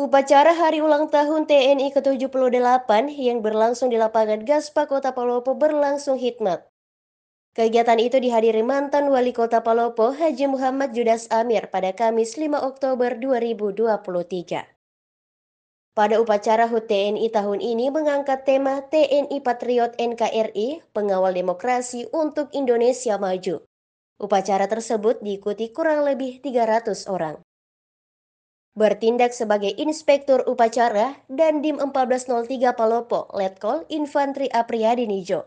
Upacara Hari Ulang Tahun TNI ke-78 yang berlangsung di lapangan Gaspa Kota Palopo berlangsung hikmat. Kegiatan itu dihadiri mantan Wali Kota Palopo Haji Muhammad Judas Amir pada Kamis 5 Oktober 2023. Pada upacara HUT TNI tahun ini mengangkat tema TNI Patriot NKRI, Pengawal Demokrasi untuk Indonesia Maju. Upacara tersebut diikuti kurang lebih 300 orang. Bertindak sebagai Inspektur Upacara dan Dim 1403 Palopo, Letkol Infantri Apriyadi Nijo.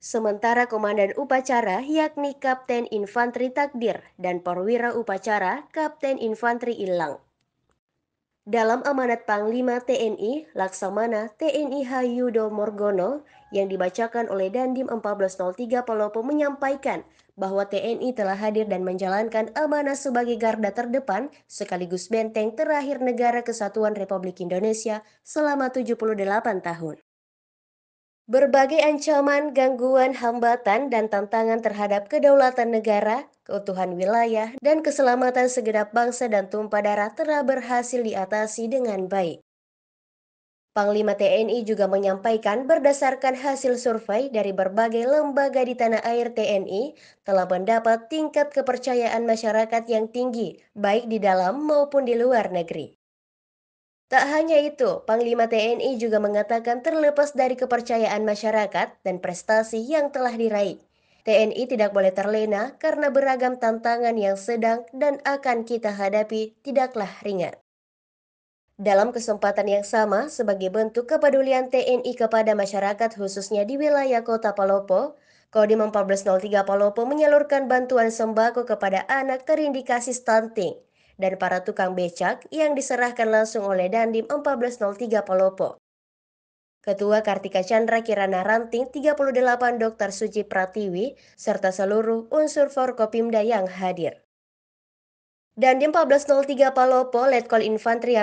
Sementara Komandan Upacara yakni Kapten Infantri Takdir dan Perwira Upacara Kapten Infantri Ilang. Dalam amanat Panglima TNI Laksamana TNI Hayudo Morgono yang dibacakan oleh Dandim 1403 Palopo menyampaikan bahwa TNI telah hadir dan menjalankan amanah sebagai garda terdepan sekaligus benteng terakhir negara kesatuan Republik Indonesia selama 78 tahun. Berbagai ancaman, gangguan, hambatan, dan tantangan terhadap kedaulatan negara, keutuhan wilayah, dan keselamatan segenap bangsa dan tumpah darah telah berhasil diatasi dengan baik. Panglima TNI juga menyampaikan berdasarkan hasil survei dari berbagai lembaga di tanah air TNI telah mendapat tingkat kepercayaan masyarakat yang tinggi baik di dalam maupun di luar negeri. Tak hanya itu, Panglima TNI juga mengatakan terlepas dari kepercayaan masyarakat dan prestasi yang telah diraih. TNI tidak boleh terlena karena beragam tantangan yang sedang dan akan kita hadapi tidaklah ringan. Dalam kesempatan yang sama, sebagai bentuk kepedulian TNI kepada masyarakat khususnya di wilayah kota Palopo, Kodim 1403 Palopo menyalurkan bantuan sembako kepada anak terindikasi stunting – dan para tukang becak yang diserahkan langsung oleh Dandim 1403 Palopo. Ketua Kartika Chandra Kirana Ranting 38 Dr. Suci Pratiwi serta seluruh unsur Forkopimda yang hadir. Dan di 1403 Palopo, Letkol Infantri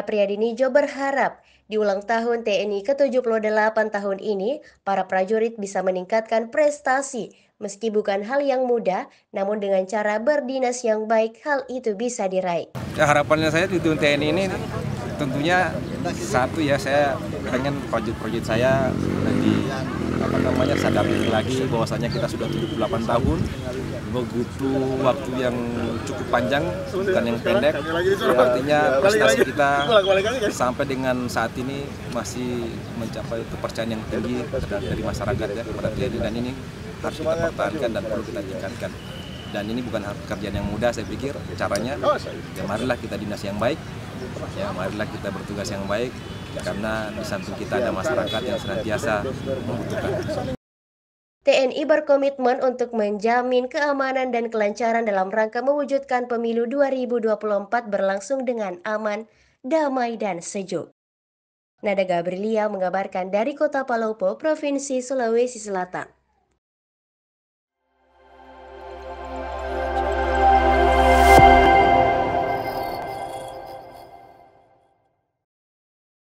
Jo berharap di ulang tahun TNI ke-78 tahun ini, para prajurit bisa meningkatkan prestasi. Meski bukan hal yang mudah, namun dengan cara berdinas yang baik, hal itu bisa diraih. Ya, harapannya saya di TNI ini tentunya satu ya, saya pengen proyek-proyek saya lebih apa namanya sadari lagi bahwasanya kita sudah 78 tahun begitu waktu yang cukup panjang bukan yang pendek artinya prestasi kita sampai dengan saat ini masih mencapai kepercayaan yang tinggi dari masyarakat ya kepada TNI dan ini harus kita pertahankan dan perlu kita tingkatkan dan ini bukan kerjaan yang mudah saya pikir caranya ya marilah kita dinas yang baik ya marilah kita bertugas yang baik karena di samping kita ada masyarakat yang senantiasa membutuhkan. TNI berkomitmen untuk menjamin keamanan dan kelancaran dalam rangka mewujudkan pemilu 2024 berlangsung dengan aman, damai, dan sejuk. Nada Gabrilia mengabarkan dari kota Palopo, Provinsi Sulawesi Selatan.